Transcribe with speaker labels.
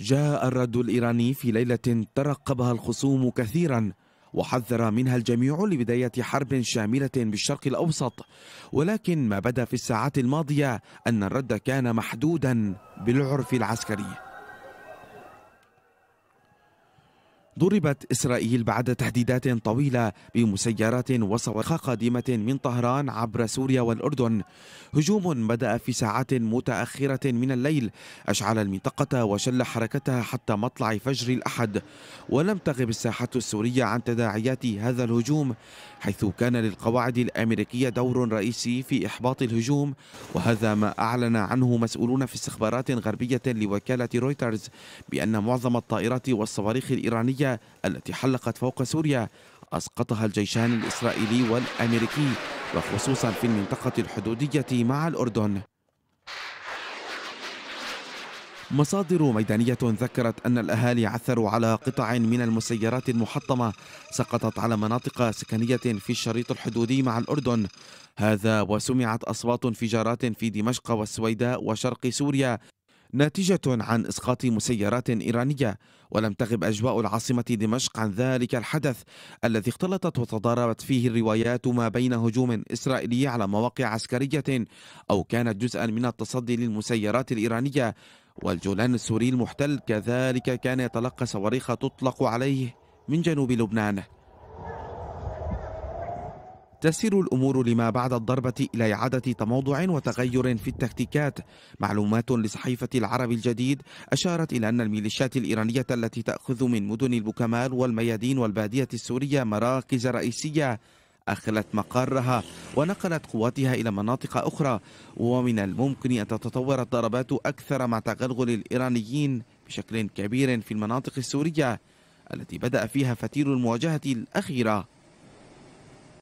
Speaker 1: جاء الرد الإيراني في ليلة ترقبها الخصوم كثيرا وحذر منها الجميع لبداية حرب شاملة بالشرق الأوسط ولكن ما بدا في الساعات الماضية أن الرد كان محدودا بالعرف العسكري ضربت إسرائيل بعد تهديدات طويلة بمسيرات وصواريخ قادمة من طهران عبر سوريا والأردن هجوم بدأ في ساعات متأخرة من الليل أشعل المنطقة وشل حركتها حتى مطلع فجر الأحد ولم تغب الساحة السورية عن تداعيات هذا الهجوم حيث كان للقواعد الأمريكية دور رئيسي في إحباط الهجوم وهذا ما أعلن عنه مسؤولون في استخبارات غربية لوكالة رويترز بأن معظم الطائرات والصواريخ الإيرانية التي حلقت فوق سوريا أسقطها الجيشان الإسرائيلي والأمريكي وخصوصا في المنطقة الحدودية مع الأردن مصادر ميدانية ذكرت أن الأهالي عثروا على قطع من المسيرات المحطمة سقطت على مناطق سكنية في الشريط الحدودي مع الأردن هذا وسمعت أصوات انفجارات في دمشق والسويداء وشرق سوريا ناتجة عن إسقاط مسيرات إيرانية ولم تغب أجواء العاصمة دمشق عن ذلك الحدث الذي اختلطت وتضاربت فيه الروايات ما بين هجوم إسرائيلي على مواقع عسكرية أو كانت جزءا من التصدي للمسيرات الإيرانية والجولان السوري المحتل كذلك كان يتلقى صواريخ تطلق عليه من جنوب لبنان تسير الأمور لما بعد الضربة إلى إعادة تموضع وتغير في التكتيكات معلومات لصحيفة العرب الجديد أشارت إلى أن الميليشيات الإيرانية التي تأخذ من مدن البوكمال والميادين والبادية السورية مراكز رئيسية أخلت مقرها ونقلت قواتها إلى مناطق أخرى ومن الممكن أن تتطور الضربات أكثر مع تغلغل الإيرانيين بشكل كبير في المناطق السورية التي بدأ فيها فتيل المواجهة الأخيرة